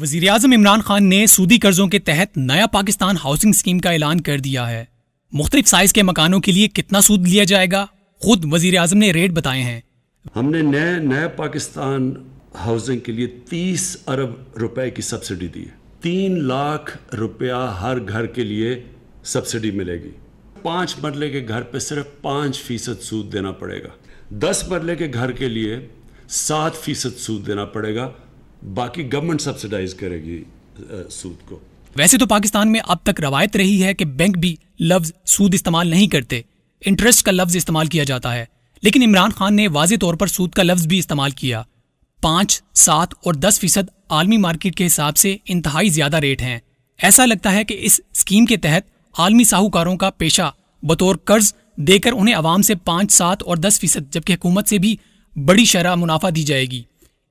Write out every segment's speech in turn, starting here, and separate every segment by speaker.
Speaker 1: वजीर अजम इमरान खान ने सूदी कर्जों के तहत नया पाकिस्तान हाउसिंग स्कीम का ऐलान कर दिया है मुख्तलिफ साइज के मकानों के लिए कितना सूद लिया जाएगा खुद वजीर अजम ने रेट बताए हैं
Speaker 2: हमने नए नया पाकिस्तान हाउसिंग के लिए तीस अरब रुपए की सब्सिडी दी है तीन लाख रुपया हर घर के लिए सब्सिडी मिलेगी पांच मरले के घर पर सिर्फ पांच फीसद सूद देना पड़ेगा दस मरले के घर के लिए सात फीसद सूद देना पड़ेगा बाकी गवर्नमेंट सब्सिडाइज करेगी सूद को
Speaker 1: वैसे तो पाकिस्तान में अब तक रवायत रही है कि बैंक भी लफ्ज सूद इस्तेमाल नहीं करते इंटरेस्ट का लफ्ज इस्तेमाल किया जाता है लेकिन इमरान खान ने वाजे तौर पर सूद का लफ्ज भी इस्तेमाल किया पांच सात और दस फीसद आलमी मार्केट के हिसाब से इंतहाई ज्यादा रेट हैं ऐसा लगता है कि इस स्कीम के तहत आलमी साहूकारों का पेशा बतौर कर्ज देकर उन्हें आवाम से पांच सात और दस फीसद जबकि हुकूमत से भी बड़ी शरह मुनाफा दी जाएगी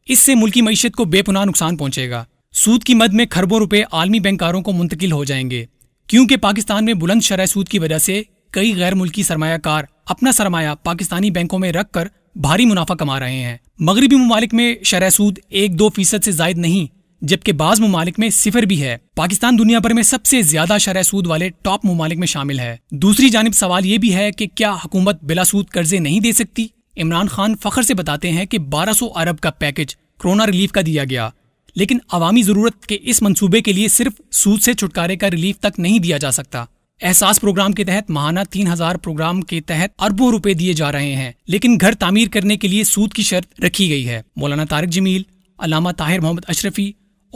Speaker 1: इससे मुल्की मीशत को बेपुना नुकसान पहुंचेगा सूद की मद में खरबों रुपए आलमी बैंकारों को मुंतकिल हो जाएंगे क्योंकि पाकिस्तान में बुलंद शरा सूद की वजह से कई गैर मुल्की सरमाकार अपना सरमाया पाकिस्तानी बैंकों में रख कर भारी मुनाफा कमा रहे हैं मगरबी ममालिक में शरह सूद एक दो फीसद से जायद नहीं जबकि बाज ममालिक में सिफर भी है पाकिस्तान दुनिया भर में सबसे ज्यादा शरा सूद वाले टॉप ममालिक में शामिल है दूसरी जानब सवाल ये भी है कि क्या हुकूमत बिलासूद कर्जे नहीं दे सकती इमरान खान फखर से बताते हैं कि 1200 अरब का पैकेज कोरोना रिलीफ का दिया गया लेकिन अवामी ज़रूरत के इस मंसूबे के लिए सिर्फ सूद से छुटकारे का रिलीफ तक नहीं दिया जा सकता एहसास प्रोग्राम के तहत माहाना तीन हजार प्रोग्राम के तहत अरबों रुपए दिए जा रहे हैं लेकिन घर तामीर करने के लिए सूद की शर्त रखी गई है मौलाना तारक जमील अलामा ताहिर मोहम्मद अशरफी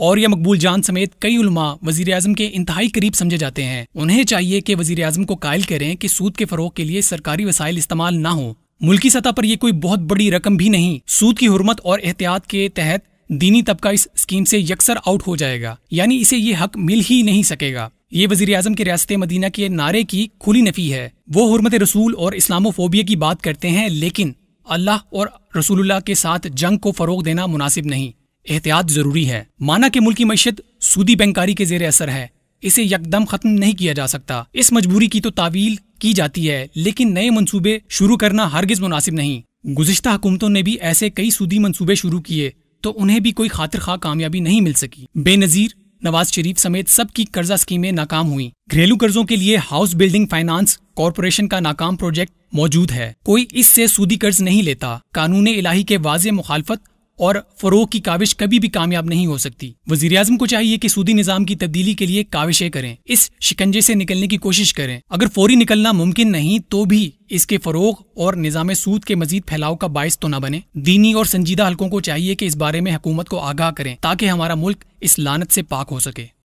Speaker 1: और या मकबूल जान समेत कई उलमा वजीर आजम के इंतहाई करीब समझे जाते हैं उन्हें चाहिए कि वजीर आजम को कायल करें कि सूद के फरोग के लिए सरकारी वसाइल इस्तेमाल न हो मुल्की सतह पर यह कोई बहुत बड़ी रकम भी नहीं सूद की हुरमत और एहतियात के तहत दीनी तबका इस स्कीम से यकसर आउट हो जाएगा यानी इसे ये हक मिल ही नहीं सकेगा ये वजीर अजम के रियासत मदीना के नारे की खुली नफी है वो हरमत रसूल और इस्लामोफोबिया की बात करते हैं लेकिन अल्लाह और रसूलुल्लाह के साथ जंग को फरोग देना मुनासिब नहीं एहतियात जरूरी है माना के मुल्की मीशत सूदी बैंकारी के जेर असर है इसे यकदम खत्म नहीं किया जा सकता इस मजबूरी की तो तावील की जाती है लेकिन नए मंसूबे शुरू करना हरगिज मुनासिब नहीं गुजशत हुकूमतों ने भी ऐसे कई सूदी मंसूबे शुरू किए तो उन्हें भी कोई खातिर खा कामयाबी नहीं मिल सकी बेनजीर नवाज शरीफ समेत सबकी कर्जा स्कीमें नाकाम हुई घरेलू कर्जों के लिए हाउस बिल्डिंग फाइनेंस कॉरपोरेशन का नाकाम प्रोजेक्ट मौजूद है कोई इससे सूदी कर्ज नहीं लेता कानून इलाही के वाज मुखालफत और फरोग की काविश कभी भी कामयाब नहीं हो सकती वजीर को चाहिए कि सूदी निजाम की तब्दीली के लिए काविशें करें इस शिकंजे से निकलने की कोशिश करें अगर फौरी निकलना मुमकिन नहीं तो भी इसके फरोग और निज़ाम सूद के मजीद फैलाव का बायस तो न बने दीनी और संजीदा हलकों को चाहिए कि इस बारे में हुकूमत को आगाह करें ताकि हमारा मुल्क इस लानत से पाक हो सके